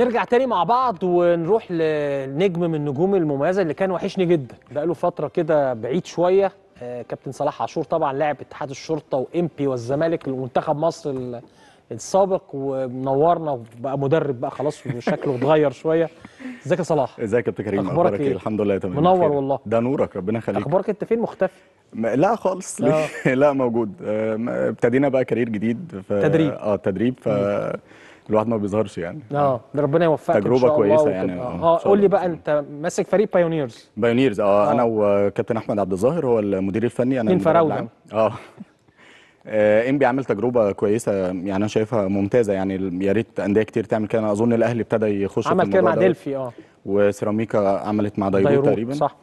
نرجع تاني مع بعض ونروح لنجم من النجوم المميزه اللي كان وحشني جدا بقاله فتره كده بعيد شويه آه، كابتن صلاح عاشور طبعا لاعب اتحاد الشرطه وامبي والزمالك ومنتخب مصر السابق ومنورنا وبقى مدرب بقى خلاص وشكله اتغير شويه ازيك يا صلاح ازيك يا كابتن كريم اخبارك, إيه؟, ايه الحمد لله تمام منور خير. والله ده نورك ربنا يخليك اخبارك انت فين مختفي لا خالص آه. لا موجود آه، ابتدينا بقى كارير جديد ف... تدريب اه تدريب ف الواحد ما بيظهرش يعني اه ربنا يوفقك تجربه إن شاء كويسه الله يعني اه, آه، قول لي بقى انت ماسك فريق بايونيرز آه، بايونيرز اه انا وكابتن احمد عبد الظاهر هو المدير الفني انا من فراوده اه ام آه، عامل تجربه كويسه يعني انا شايفها ممتازه يعني يا ريت انديه كتير تعمل كده انا اظن الاهلي ابتدى يخش عمل كده مع دلفي اه وسيراميكا عملت مع دايرو تقريبا صح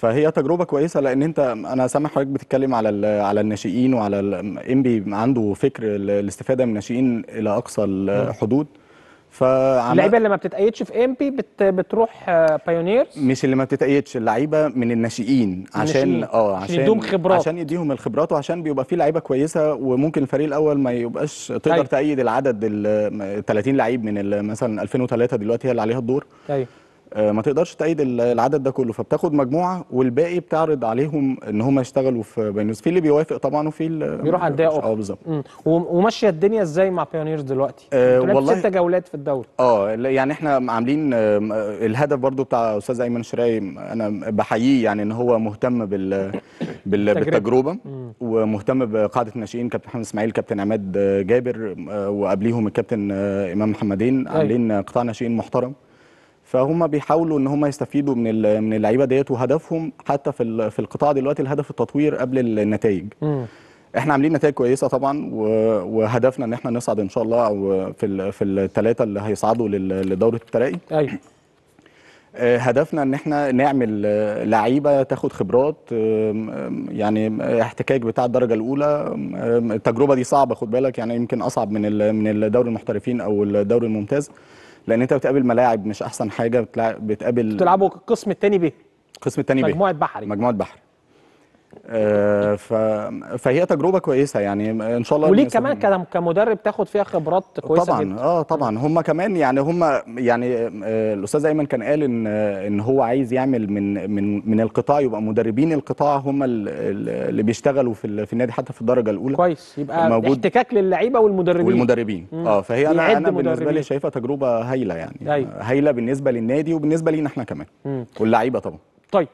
فهي تجربه كويسه لان انت انا سامع حضرتك بتتكلم على على الناشئين وعلى الانبي عنده فكر الاستفاده من الناشئين الى اقصى الحدود فعمل... اللعيبه اللي ما بتتأيدش في امبي بت... بتروح بايونيرز آه، مش اللي ما بتتأيدش اللعيبه من الناشئين عشان اه عشان يديهم خبرات عشان يديهم الخبرات وعشان بيبقى فيه لعيبه كويسه وممكن الفريق الاول ما يبقاش تقدر أيوة. تأيد العدد ال 30 لعيب من مثلا 2003 دلوقتي هي اللي عليها الدور ايوه آه، ما تقدرش تعيد العدد ده كله فبتاخد مجموعه والباقي بتعرض عليهم ان هم يشتغلوا في بينوس في اللي بيوافق طبعا وفي اللي بيروح على الدقيقه اه بالظبط وماشيه الدنيا ازاي مع بايونيرز دلوقتي؟ أه والله ست جولات في الدوري اه يعني احنا عاملين آه، الهدف برضو بتاع استاذ ايمن شراي انا بحييه يعني ان هو مهتم بال, بال... بالتجربه ومهتم بقاعده الناشئين كابتن محمد اسماعيل كابتن عماد جابر آه، وقبليهم الكابتن امام محمدين أيوه. عاملين قطاع ناشئين محترم فهم بيحاولوا ان هم يستفيدوا من من اللعيبه ديت وهدفهم حتى في في القطاع دلوقتي الهدف التطوير قبل النتائج م. احنا عاملين نتائج كويسه طبعا وهدفنا ان احنا نصعد ان شاء الله او في في الثلاثه اللي هيصعدوا لدوره الترقي ايوه آه، هدفنا ان احنا نعمل آه، لعيبه تاخد خبرات آه، يعني احتكاك بتاع الدرجه الاولى التجربه دي صعبه خد بالك يعني يمكن اصعب من من الدوري المحترفين او الدوري الممتاز لان انت بتقابل ملاعب مش احسن حاجه بتلعب بتقابل بتلعبوا القسم الثاني ب القسم الثاني ب مجموعه بحري مجموعه بحري آه، فهي تجربه كويسه يعني ان شاء الله وليك كمان كده كمدرب تاخد فيها خبرات كويسه طبعا جدا. اه طبعا هم كمان يعني هم يعني آه، الاستاذ ايمن كان قال ان آه، ان هو عايز يعمل من من من القطاع يبقى مدربين القطاع هم اللي بيشتغلوا في في النادي حتى في الدرجه الاولى كويس يبقى موجود احتكاك للعيبه والمدربين والمدربين مم. اه فهي انا انا بالنسبه لي شايفها تجربه هايله يعني أيوة. هايله بالنسبه للنادي وبالنسبه لينا احنا كمان واللعيبه طبعا طيب